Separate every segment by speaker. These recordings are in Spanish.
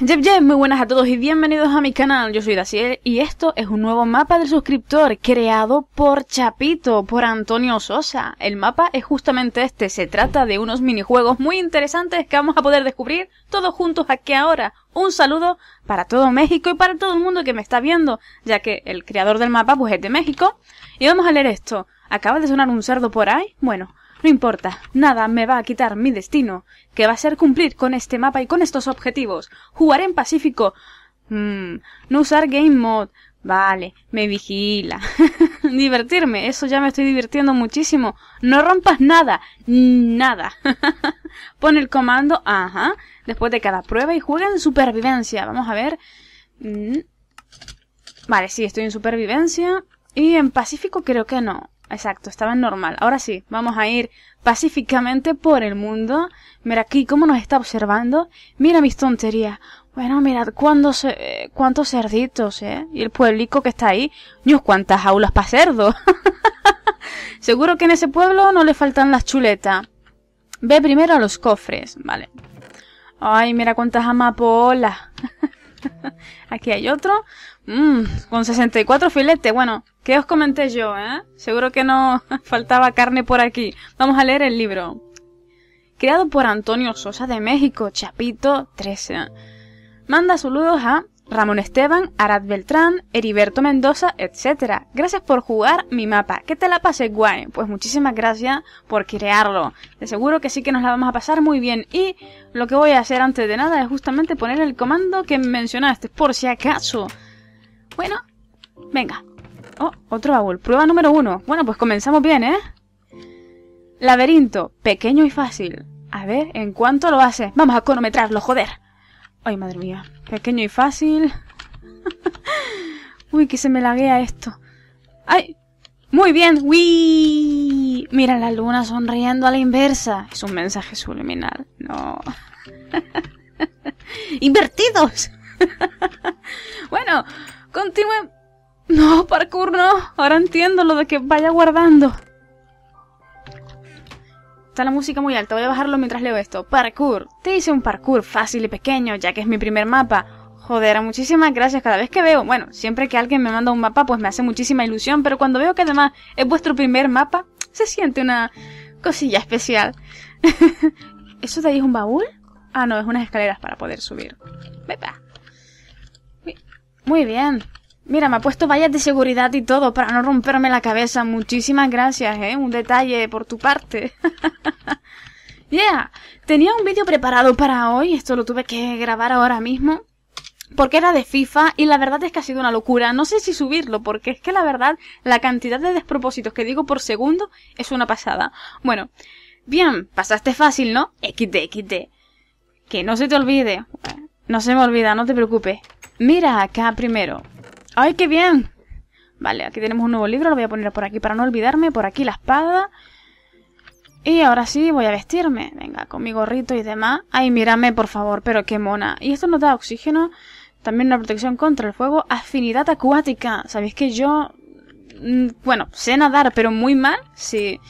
Speaker 1: Jep muy buenas a todos y bienvenidos a mi canal, yo soy Daciel y esto es un nuevo mapa del suscriptor creado por Chapito, por Antonio Sosa. El mapa es justamente este, se trata de unos minijuegos muy interesantes que vamos a poder descubrir todos juntos aquí ahora. Un saludo para todo México y para todo el mundo que me está viendo, ya que el creador del mapa pues es de México. Y vamos a leer esto. ¿Acaba de sonar un cerdo por ahí? Bueno, no importa, nada me va a quitar mi destino, que va a ser cumplir con este mapa y con estos objetivos. Jugar en Pacífico. Mm, no usar Game Mode. Vale, me vigila. Divertirme, eso ya me estoy divirtiendo muchísimo. No rompas nada, nada. Pon el comando, ajá, después de cada prueba y juega en supervivencia. Vamos a ver. Mm. Vale, sí, estoy en supervivencia. Y en Pacífico creo que no. Exacto, estaba en normal. Ahora sí, vamos a ir pacíficamente por el mundo. Mira aquí cómo nos está observando. Mira mis tonterías. Bueno, mirad cuántos, eh, cuántos cerditos, ¿eh? Y el pueblico que está ahí. Dios, cuántas aulas para cerdos. Seguro que en ese pueblo no le faltan las chuletas. Ve primero a los cofres, vale. Ay, mira cuántas amapolas. Aquí hay otro. Mmm, con 64 filetes. Bueno, ¿qué os comenté yo, eh? Seguro que no faltaba carne por aquí. Vamos a leer el libro. Creado por Antonio Sosa de México, Chapito 13. Manda saludos a Ramón Esteban, Arad Beltrán, Heriberto Mendoza, etc. Gracias por jugar mi mapa. ¿Qué te la pase guay? Pues muchísimas gracias por crearlo. De seguro que sí que nos la vamos a pasar muy bien. Y lo que voy a hacer antes de nada es justamente poner el comando que mencionaste, por si acaso. Bueno, venga. Oh, otro baúl. Prueba número uno. Bueno, pues comenzamos bien, ¿eh? Laberinto. Pequeño y fácil. A ver, ¿en cuánto lo hace Vamos a cronometrarlo, joder. Ay, madre mía. Pequeño y fácil. Uy, que se me laguea esto. ¡Ay! ¡Muy bien! Uy, Mira la luna sonriendo a la inversa. Es un mensaje subliminal. No. ¡Invertidos! bueno, continúen. No, parkour no. Ahora entiendo lo de que vaya guardando. Está la música muy alta, voy a bajarlo mientras leo esto. Parkour. Te hice un parkour fácil y pequeño, ya que es mi primer mapa. Joder, muchísimas gracias cada vez que veo. Bueno, siempre que alguien me manda un mapa, pues me hace muchísima ilusión, pero cuando veo que además es vuestro primer mapa, se siente una cosilla especial. ¿Eso de ahí es un baúl? Ah, no, es unas escaleras para poder subir. Muy bien. Mira, me ha puesto vallas de seguridad y todo para no romperme la cabeza. Muchísimas gracias, ¿eh? Un detalle por tu parte. yeah, tenía un vídeo preparado para hoy, esto lo tuve que grabar ahora mismo. Porque era de FIFA y la verdad es que ha sido una locura. No sé si subirlo, porque es que la verdad, la cantidad de despropósitos que digo por segundo es una pasada. Bueno, bien, pasaste fácil, ¿no? XD, XD. Que no se te olvide. No se me olvida, no te preocupes. Mira acá primero. ¡Ay, qué bien! Vale, aquí tenemos un nuevo libro, lo voy a poner por aquí para no olvidarme. Por aquí la espada. Y ahora sí voy a vestirme. Venga, con mi gorrito y demás. Ay, mírame, por favor, pero qué mona. Y esto nos da oxígeno. También una protección contra el fuego. Afinidad acuática. Sabéis que yo... Mm, bueno, sé nadar, pero muy mal. Sí.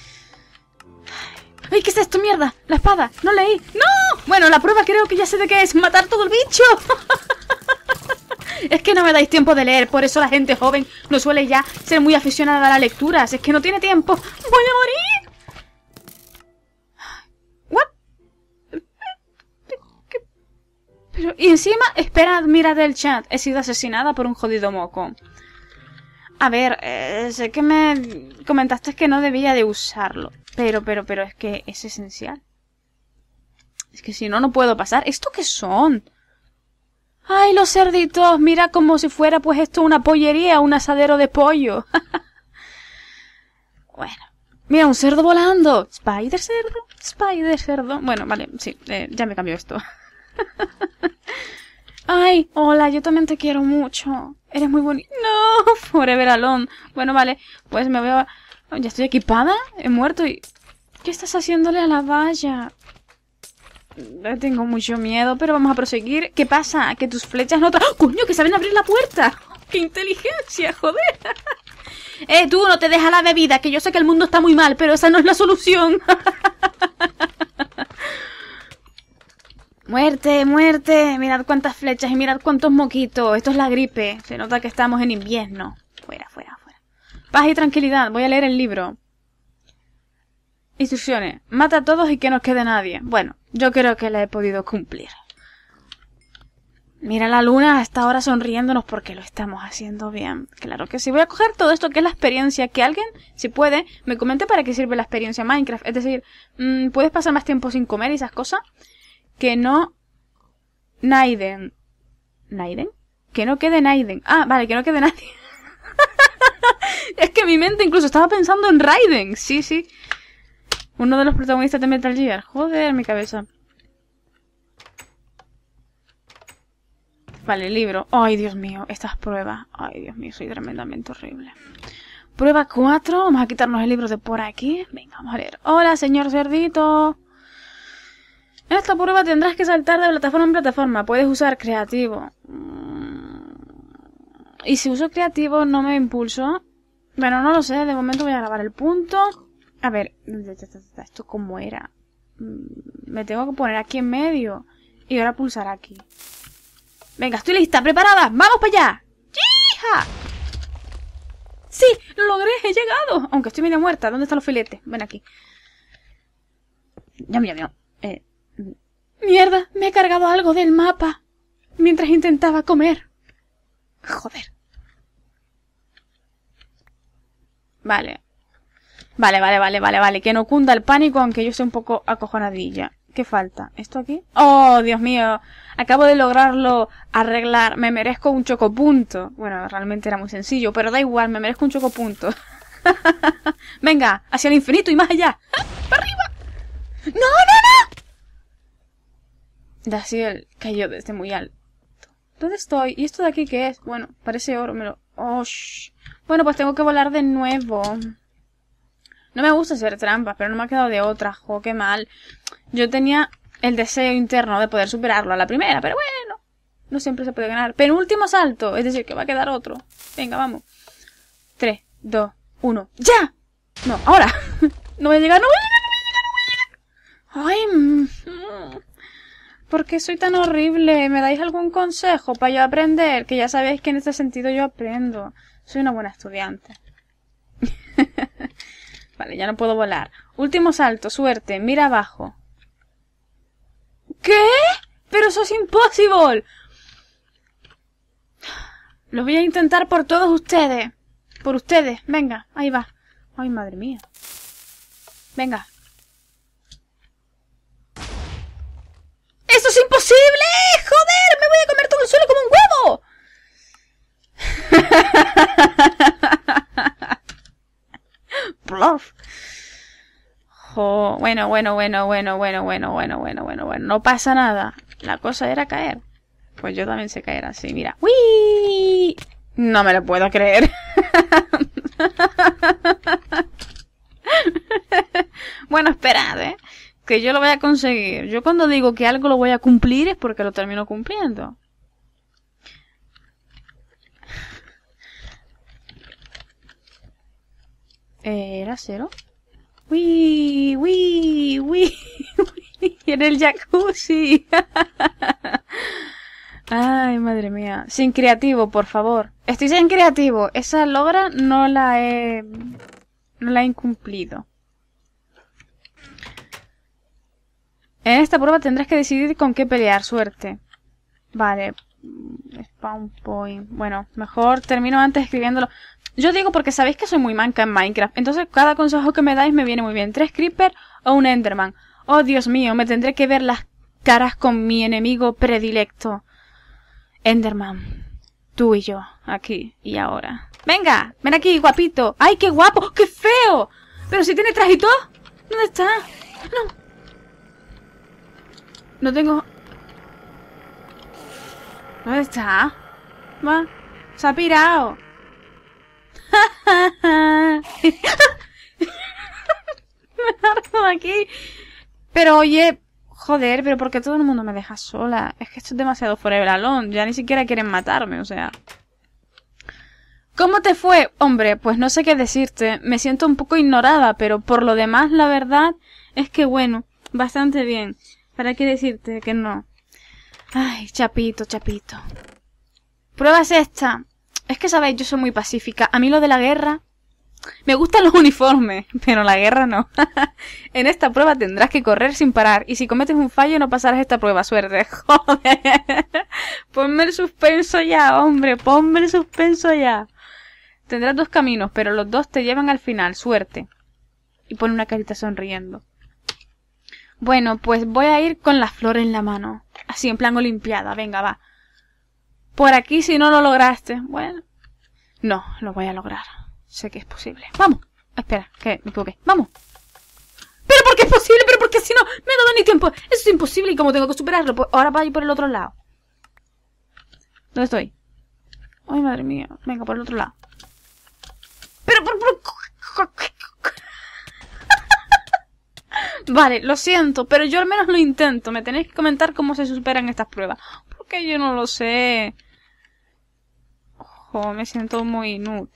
Speaker 1: ¡Ay, qué es esto, mierda! ¡La espada! ¡No leí! ¡No! Bueno, la prueba creo que ya sé de qué es. ¡Matar todo el bicho! Es que no me dais tiempo de leer, por eso la gente joven no suele ya ser muy aficionada a la lectura. Es que no tiene tiempo. ¡Voy a morir! ¿What? Pero, y encima, espera, mira del chat. He sido asesinada por un jodido moco. A ver, eh, sé que me comentaste que no debía de usarlo. Pero, pero, pero es que es esencial. Es que si no, no puedo pasar. ¿Esto qué son? ¡Ay, los cerditos! Mira como si fuera pues esto una pollería, un asadero de pollo. bueno. Mira, un cerdo volando. Spider cerdo, spider cerdo. Bueno, vale, sí, eh, ya me cambió esto. Ay, hola, yo también te quiero mucho. Eres muy bonito. No, forever alone. Bueno, vale, pues me voy a... Ya estoy equipada, he muerto y... ¿Qué estás haciéndole a la valla? tengo mucho miedo, pero vamos a proseguir. ¿Qué pasa? Que tus flechas no... ¡Ah, ¡Coño, que saben abrir la puerta! ¡Qué inteligencia, joder! ¡Eh, tú, no te dejas la bebida! Que yo sé que el mundo está muy mal, pero esa no es la solución. Muerte, muerte. Mirad cuántas flechas y mirad cuántos moquitos. Esto es la gripe. Se nota que estamos en invierno. Fuera, fuera, fuera. Paz y tranquilidad. Voy a leer el libro. Instrucciones. Mata a todos y que no quede nadie. Bueno, yo creo que la he podido cumplir. Mira la luna hasta ahora sonriéndonos porque lo estamos haciendo bien. Claro que sí. Voy a coger todo esto que es la experiencia. Que alguien, si puede, me comente para qué sirve la experiencia Minecraft. Es decir, mm, puedes pasar más tiempo sin comer y esas cosas. Que no... Naiden. ¿Naiden? Que no quede Naiden. Ah, vale, que no quede nadie. es que mi mente incluso estaba pensando en Raiden. Sí, sí. Uno de los protagonistas de Metal Gear. Joder, mi cabeza. Vale, libro. Ay, Dios mío, estas pruebas. Ay, Dios mío, soy tremendamente horrible. Prueba 4. Vamos a quitarnos el libro de por aquí. Venga, vamos a leer. Hola, señor cerdito. En esta prueba tendrás que saltar de plataforma en plataforma. Puedes usar creativo. Mm. Y si uso creativo no me impulso. Bueno, no lo sé. De momento voy a grabar el punto. A ver, esto como era. Mm, me tengo que poner aquí en medio. Y ahora pulsar aquí. Venga, estoy lista, preparada. ¡Vamos para allá! ¡Jija! ¡Sí! ¡Lo logré! ¡He llegado! Aunque estoy media muerta. ¿Dónde están los filetes? Ven aquí. Ya, ya, ya. Eh, ¡Mierda! Me he cargado algo del mapa. Mientras intentaba comer. Joder. Vale, Vale, vale, vale, vale, vale. Que no cunda el pánico, aunque yo sea un poco acojonadilla. ¿Qué falta? ¿Esto aquí? ¡Oh, Dios mío! Acabo de lograrlo arreglar. Me merezco un chocopunto. Bueno, realmente era muy sencillo, pero da igual, me merezco un chocopunto. Venga, hacia el infinito y más allá. ¡Para arriba! ¡No, no, no! Daciel cayó desde muy alto. ¿Dónde estoy? ¿Y esto de aquí qué es? Bueno, parece oro. Me lo... Oh, bueno, pues tengo que volar de nuevo. No me gusta hacer trampas, pero no me ha quedado de otra. Jo, qué mal. Yo tenía el deseo interno de poder superarlo a la primera, pero bueno. No siempre se puede ganar. Penúltimo salto. Es decir, que va a quedar otro. Venga, vamos. 3, 2, 1. ¡Ya! No, ahora. no voy a llegar, no voy a llegar, no voy a llegar, Ay. Mm. ¿Por qué soy tan horrible? ¿Me dais algún consejo para yo aprender? Que ya sabéis que en este sentido yo aprendo. Soy una buena estudiante. Vale, ya no puedo volar. Último salto, suerte, mira abajo. ¿Qué? Pero eso es imposible. Lo voy a intentar por todos ustedes. Por ustedes. Venga, ahí va. Ay, madre mía. Venga. ¡Eso es imposible! ¡Joder! ¡Me voy a comer todo el suelo como un huevo! bueno, bueno, bueno, bueno, bueno, bueno, bueno, bueno, bueno, bueno. No pasa nada. La cosa era caer. Pues yo también sé caer así, mira. ¡Uy! No me lo puedo creer. bueno, esperad, ¿eh? Que yo lo voy a conseguir. Yo cuando digo que algo lo voy a cumplir es porque lo termino cumpliendo. ¿Era cero? ¡Wii! ¡Wii! ¡Wii! ¡En el jacuzzi! Ay, madre mía. Sin creativo, por favor. Estoy sin creativo. Esa logra no la he... No la he incumplido. En esta prueba tendrás que decidir con qué pelear. Suerte. Vale. Spawn point. Bueno, mejor termino antes escribiéndolo. Yo digo porque sabéis que soy muy manca en Minecraft, entonces cada consejo que me dais me viene muy bien. Tres Creeper o un Enderman. Oh, Dios mío, me tendré que ver las caras con mi enemigo predilecto. Enderman, tú y yo, aquí y ahora. ¡Venga! ¡Ven aquí, guapito! ¡Ay, qué guapo! ¡Qué feo! ¿Pero si tiene trajito. ¿Dónde está? No. No tengo... ¿Dónde está? Va. Se ha pirado. me de aquí. Pero oye, joder, pero ¿por qué todo el mundo me deja sola? Es que esto es demasiado forever alone. Ya ni siquiera quieren matarme, o sea. ¿Cómo te fue? Hombre, pues no sé qué decirte. Me siento un poco ignorada, pero por lo demás, la verdad es que bueno, bastante bien. ¿Para qué decirte que no? Ay, chapito, chapito. Pruebas esta. Es que, ¿sabéis? Yo soy muy pacífica. A mí lo de la guerra... Me gustan los uniformes, pero la guerra no. en esta prueba tendrás que correr sin parar. Y si cometes un fallo no pasarás esta prueba. Suerte. Joder. ponme el suspenso ya, hombre. Ponme el suspenso ya. Tendrás dos caminos, pero los dos te llevan al final. Suerte. Y pone una carita sonriendo. Bueno, pues voy a ir con la flor en la mano. Así, en plan olimpiada. Venga, va por aquí si no lo lograste. Bueno, no, lo voy a lograr. Sé que es posible. Vamos. Espera, que me equivoqué. Vamos. Pero porque es posible, pero porque si no, me he dado ni tiempo. Eso es imposible y como tengo que superarlo, pues ahora voy por el otro lado. ¿Dónde estoy? Ay, madre mía. Venga, por el otro lado. Pero, Vale, lo siento, pero yo al menos lo intento. Me tenéis que comentar cómo se superan estas pruebas. Porque yo no lo sé. Me siento muy nude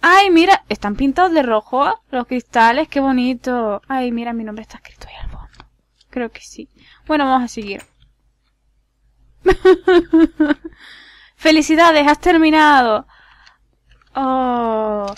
Speaker 1: ¡Ay, mira! Están pintados de rojo los cristales. ¡Qué bonito! ¡Ay, mira! Mi nombre está escrito ahí al fondo. Creo que sí. Bueno, vamos a seguir. ¡Felicidades! ¡Has terminado! ¡Oh!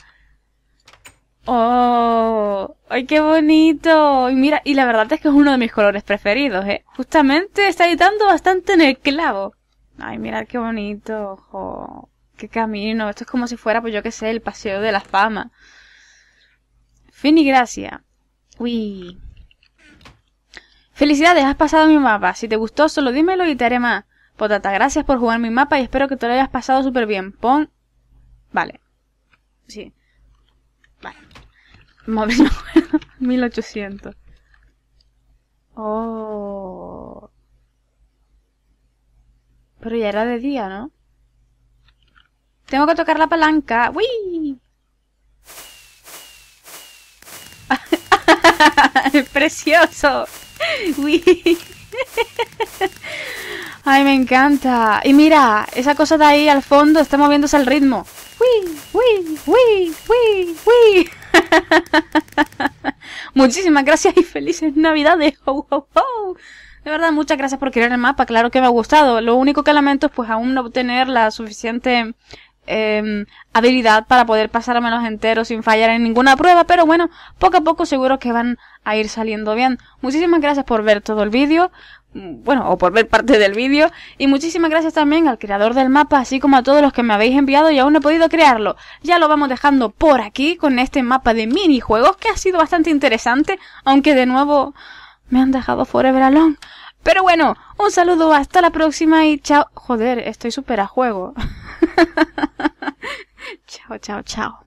Speaker 1: ¡Oh! ¡Ay, qué bonito! Y mira, y la verdad es que es uno de mis colores preferidos, ¿eh? Justamente está editando bastante en el clavo. Ay, mirad qué bonito, jo, qué camino. Esto es como si fuera, pues yo qué sé, el paseo de la fama. Fin y gracia. Uy. Felicidades, has pasado mi mapa. Si te gustó, solo dímelo y te haré más. Potata, gracias por jugar mi mapa y espero que te lo hayas pasado súper bien. Pon... Vale. Sí. Vale. 1800. Pero ya era de día, ¿no? Tengo que tocar la palanca. ¡Uy! ¡Precioso! ¡Uy! ¡Ay, me encanta! Y mira, esa cosa de ahí al fondo está moviéndose al ritmo. ¡Uy! ¡Uy! ¡Uy! ¡Uy! ¡Uy! Muchísimas gracias y felices navidades. ¡Oh, de verdad, muchas gracias por crear el mapa, claro que me ha gustado. Lo único que lamento es pues aún no obtener la suficiente em, habilidad para poder manos enteros sin fallar en ninguna prueba, pero bueno, poco a poco seguro que van a ir saliendo bien. Muchísimas gracias por ver todo el vídeo, mm, bueno, o por ver parte del vídeo, y muchísimas gracias también al creador del mapa, así como a todos los que me habéis enviado y aún no he podido crearlo. Ya lo vamos dejando por aquí con este mapa de minijuegos que ha sido bastante interesante, aunque de nuevo... Me han dejado forever alone. Pero bueno, un saludo, hasta la próxima y chao. Joder, estoy super a juego. chao, chao, chao.